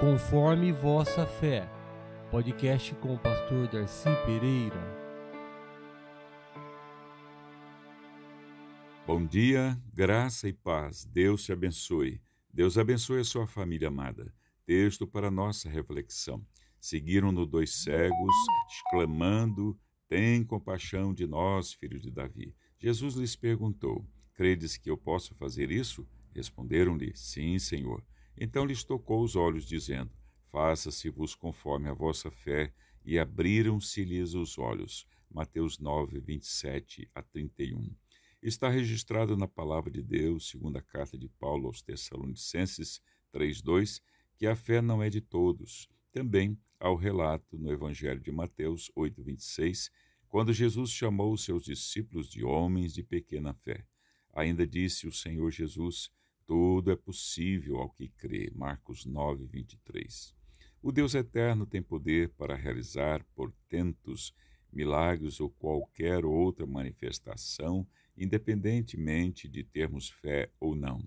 Conforme Vossa Fé, podcast com o pastor Darcy Pereira. Bom dia, graça e paz. Deus te abençoe. Deus abençoe a sua família amada. Texto para nossa reflexão. Seguiram-no dois cegos, exclamando: Tem compaixão de nós, filho de Davi. Jesus lhes perguntou: Credes que eu posso fazer isso? Responderam-lhe: Sim, Senhor. Então lhes tocou os olhos, dizendo: Faça-se-vos conforme a vossa fé, e abriram-se-lhes os olhos. Mateus 9, 27 a 31. Está registrado na Palavra de Deus, segundo a carta de Paulo aos Tessalonicenses 3:2, que a fé não é de todos. Também há o relato no Evangelho de Mateus 8:26, quando Jesus chamou os seus discípulos de homens de pequena fé. Ainda disse o Senhor Jesus: tudo é possível ao que crê. Marcos 9, 23. O Deus eterno tem poder para realizar portentos, milagres ou qualquer outra manifestação, independentemente de termos fé ou não.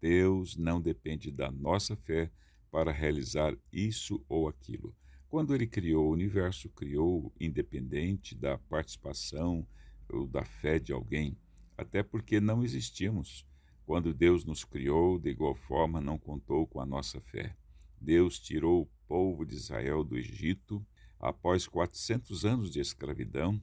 Deus não depende da nossa fé para realizar isso ou aquilo. Quando ele criou o universo, criou independente da participação ou da fé de alguém, até porque não existimos. Quando Deus nos criou, de igual forma não contou com a nossa fé. Deus tirou o povo de Israel do Egito após 400 anos de escravidão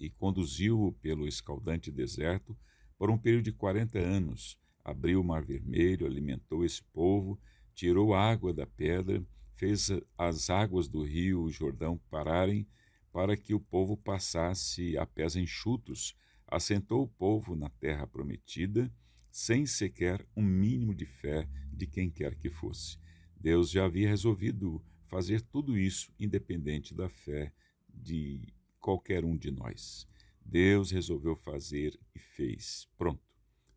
e conduziu-o pelo escaldante deserto por um período de 40 anos. Abriu o Mar Vermelho, alimentou esse povo, tirou a água da pedra, fez as águas do rio Jordão pararem para que o povo passasse a pés enxutos, assentou o povo na terra prometida sem sequer um mínimo de fé de quem quer que fosse. Deus já havia resolvido fazer tudo isso independente da fé de qualquer um de nós. Deus resolveu fazer e fez. Pronto.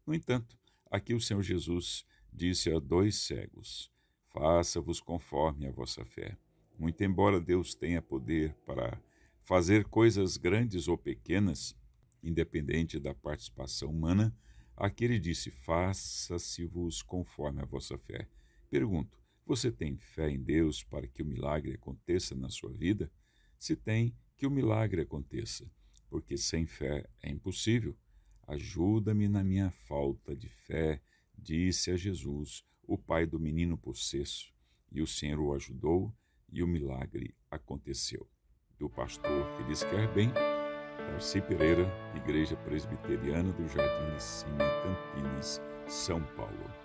No entanto, aqui o Senhor Jesus disse a dois cegos: Faça-vos conforme a vossa fé. Muito embora Deus tenha poder para fazer coisas grandes ou pequenas, independente da participação humana, Aquele disse: Faça-se-vos conforme a vossa fé. Pergunto: Você tem fé em Deus para que o milagre aconteça na sua vida? Se tem, que o milagre aconteça, porque sem fé é impossível. Ajuda-me na minha falta de fé, disse a Jesus, o pai do menino possesso. E o Senhor o ajudou e o milagre aconteceu. Do pastor Feliz Quer Bem. Darcy é Pereira, Igreja Presbiteriana do Jardim de Cima, Campinas, São Paulo.